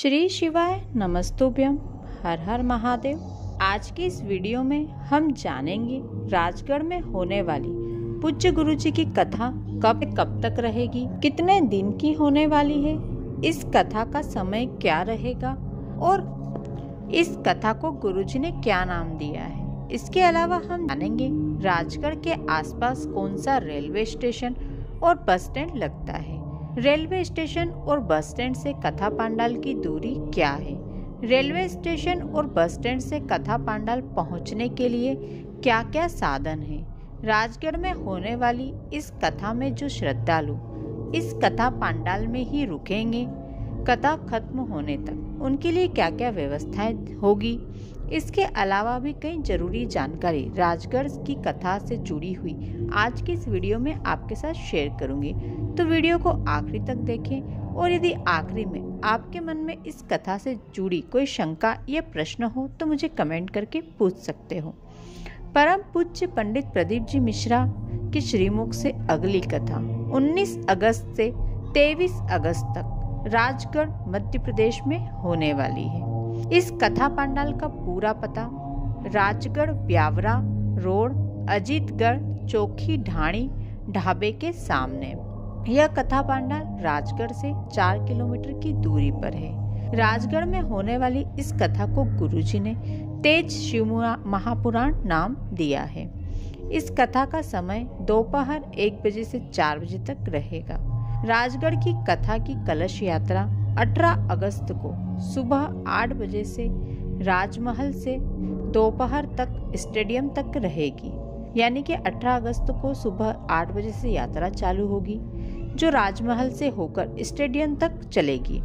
श्री शिवाय नमस्तुभ्यम हर हर महादेव आज की इस वीडियो में हम जानेंगे राजगढ़ में होने वाली पूज्य गुरु जी की कथा कब कब तक रहेगी कितने दिन की होने वाली है इस कथा का समय क्या रहेगा और इस कथा को गुरु जी ने क्या नाम दिया है इसके अलावा हम जानेंगे राजगढ़ के आसपास कौन सा रेलवे स्टेशन और बस स्टैंड लगता है रेलवे स्टेशन और बस स्टैंड से कथा पांडाल की दूरी क्या है रेलवे स्टेशन और बस स्टैंड से कथा पांडाल पहुंचने के लिए क्या क्या साधन हैं राजगढ़ में होने वाली इस कथा में जो श्रद्धालु इस कथा पांडाल में ही रुकेंगे कथा खत्म होने तक उनके लिए क्या क्या व्यवस्थाएं होगी इसके अलावा भी कई जरूरी जानकारी राजगढ़ की कथा से जुड़ी हुई आज की इस वीडियो में आपके साथ शेयर करूंगी तो वीडियो को आखिरी तक देखें और यदि आखिरी में आपके मन में इस कथा से जुड़ी कोई शंका या प्रश्न हो तो मुझे कमेंट करके पूछ सकते हो परम पूज्य पंडित प्रदीप जी मिश्रा के श्रीमुख से अगली कथा 19 अगस्त से 23 अगस्त तक राजगढ़ मध्य प्रदेश में होने वाली है इस कथा पंडाल का पूरा पता राजगढ़ ब्यावरा रोड अजीतगढ़ चौकी ढाणी ढाबे के सामने यह कथा पंडाल राजगढ़ से चार किलोमीटर की दूरी पर है राजगढ़ में होने वाली इस कथा को गुरुजी ने तेज शिव महापुराण नाम दिया है इस कथा का समय दोपहर एक बजे से चार बजे तक रहेगा राजगढ़ की कथा की कलश यात्रा 18 अगस्त को सुबह 8 बजे से राजमहल से दोपहर तक स्टेडियम तक रहेगी यानी कि 18 अगस्त को सुबह 8 बजे से यात्रा चालू होगी जो राजमहल से होकर स्टेडियम तक चलेगी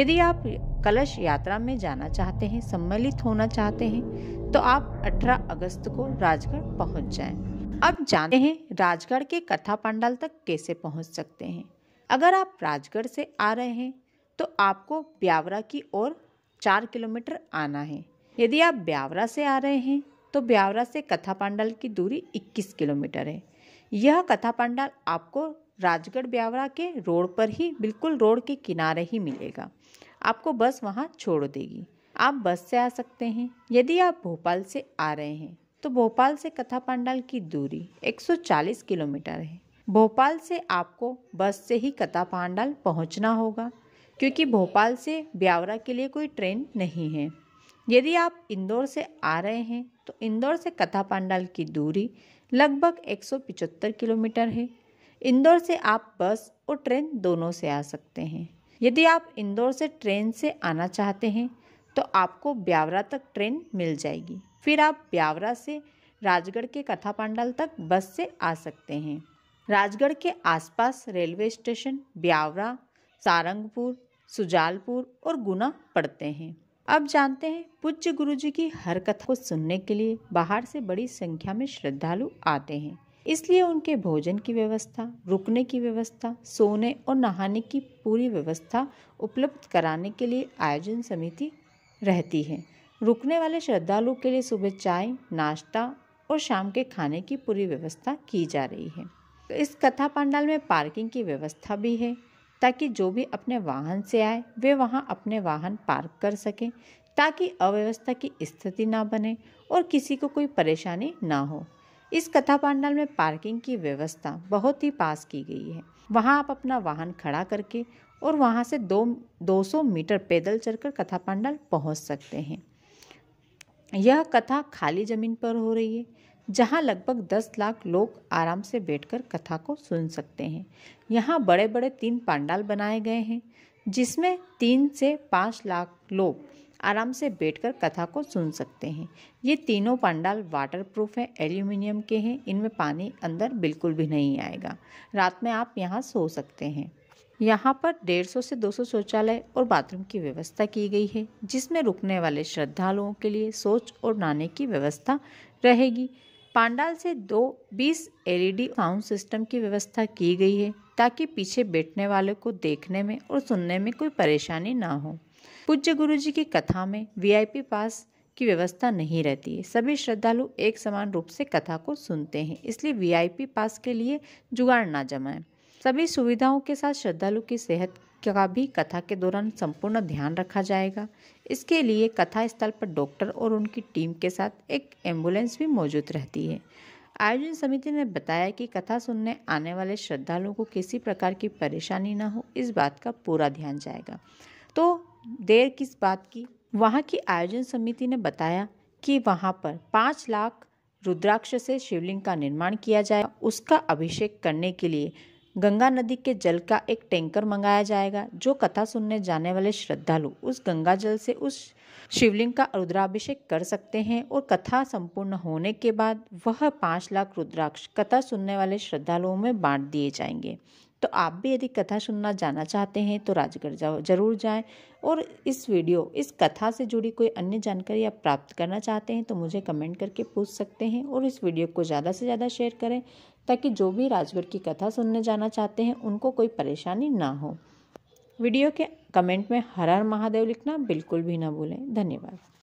यदि आप कलश यात्रा में जाना चाहते हैं सम्मिलित होना चाहते हैं तो आप 18 अगस्त को राजगढ़ पहुंच जाएं। अब जानते हैं राजगढ़ के कथा पंडाल तक कैसे पहुंच सकते हैं अगर आप राजगढ़ से आ रहे हैं तो आपको ब्यावरा की ओर चार किलोमीटर आना है यदि आप ब्यावरा से आ रहे हैं तो ब्यावरा से कथा पांडाल की दूरी 21 किलोमीटर है यह कथा पांडाल आपको राजगढ़ ब्यावरा के रोड पर ही बिल्कुल रोड के किनारे ही मिलेगा आपको बस वहाँ छोड़ देगी आप बस से आ सकते हैं यदि आप भोपाल से आ रहे हैं तो भोपाल से कथा पांडाल की दूरी 140 किलोमीटर है भोपाल से आपको बस से ही कथा पांडाल पहुंचना होगा क्योंकि भोपाल से ब्यावरा के लिए कोई ट्रेन नहीं है यदि आप इंदौर से आ रहे हैं तो इंदौर से कथा पांडाल की दूरी लगभग एक किलोमीटर है इंदौर से आप बस और ट्रेन दोनों से आ सकते हैं यदि आप इंदौर से ट्रेन से आना चाहते हैं तो आपको ब्यावरा तक ट्रेन मिल जाएगी फिर आप ब्यावरा से राजगढ़ के कथा पांडाल तक बस से आ सकते हैं राजगढ़ के आसपास रेलवे स्टेशन ब्यावरा सारंगपुर सुजालपुर और गुना पड़ते हैं अब जानते हैं पूज्य गुरु जी की हर कथा को सुनने के लिए बाहर से बड़ी संख्या में श्रद्धालु आते हैं इसलिए उनके भोजन की व्यवस्था रुकने की व्यवस्था सोने और नहाने की पूरी व्यवस्था उपलब्ध कराने के लिए आयोजन समिति रहती है रुकने वाले श्रद्धालु के लिए सुबह चाय नाश्ता और शाम के खाने की पूरी व्यवस्था की जा रही है तो इस कथा पंडाल में पार्किंग की व्यवस्था भी है ताकि जो भी अपने वाहन से आए वे वहाँ अपने वाहन पार्क कर सकें ताकि अव्यवस्था की स्थिति ना बने और किसी को कोई परेशानी ना हो इस कथा पंडाल में पार्किंग की व्यवस्था बहुत ही पास की गई है वहाँ आप अपना वाहन खड़ा करके और वहाँ से दो दो सौ मीटर पैदल चलकर कथा पंडाल पहुँच सकते हैं यह कथा खाली ज़मीन पर हो रही है जहाँ लगभग दस लाख लोग आराम से बैठकर कथा को सुन सकते हैं यहाँ बड़े बड़े तीन पांडाल बनाए गए हैं जिसमें तीन से पाँच लाख लोग आराम से बैठकर कथा को सुन सकते हैं ये तीनों पंडाल वाटर प्रूफ हैं एल्यूमिनियम के हैं इनमें पानी अंदर बिल्कुल भी नहीं आएगा रात में आप यहाँ सो सकते हैं यहाँ पर 150 से 200 शौचालय और बाथरूम की व्यवस्था की गई है जिसमें रुकने वाले श्रद्धालुओं के लिए सोच और नाने की व्यवस्था रहेगी पांडाल से दो बीस एलईडी साउंड सिस्टम की व्यवस्था की गई है ताकि पीछे बैठने वाले को देखने में और सुनने में कोई परेशानी ना हो पूज्य गुरु जी की कथा में वीआईपी पास की व्यवस्था नहीं रहती है सभी श्रद्धालु एक समान रूप से कथा को सुनते हैं इसलिए वीआईपी पास के लिए जुगाड़ ना जमाएं सभी सुविधाओं के साथ श्रद्धालु की सेहत का भी कथा के दौरान संपूर्ण ध्यान रखा जाएगा इसके लिए कथा स्थल पर डॉक्टर और उनकी टीम के साथ एक एम्बुलेंस भी मौजूद रहती है आयोजन समिति ने बताया कि कथा सुनने आने वाले श्रद्धालुओं को किसी प्रकार की परेशानी ना हो इस बात का पूरा ध्यान जाएगा तो देर किस बात की वहाँ की आयोजन समिति ने बताया कि वहाँ पर पाँच लाख रुद्राक्ष से शिवलिंग का निर्माण किया जाए उसका अभिषेक करने के लिए गंगा नदी के जल का एक टैंकर मंगाया जाएगा जो कथा सुनने जाने वाले श्रद्धालु उस गंगा जल से उस शिवलिंग का रुद्राभिषेक कर सकते हैं और कथा संपूर्ण होने के बाद वह पाँच लाख रुद्राक्ष कथा सुनने वाले श्रद्धालुओं में बांट दिए जाएंगे तो आप भी यदि कथा सुनना जाना चाहते हैं तो राजगढ़ जाओ जरूर जाएं और इस वीडियो इस कथा से जुड़ी कोई अन्य जानकारी आप प्राप्त करना चाहते हैं तो मुझे कमेंट करके पूछ सकते हैं और इस वीडियो को ज़्यादा से ज़्यादा शेयर करें ताकि जो भी राजगढ़ की कथा सुनने जाना चाहते हैं उनको कोई परेशानी ना हो वीडियो के कमेंट में हर हर महादेव लिखना बिल्कुल भी ना भूलें धन्यवाद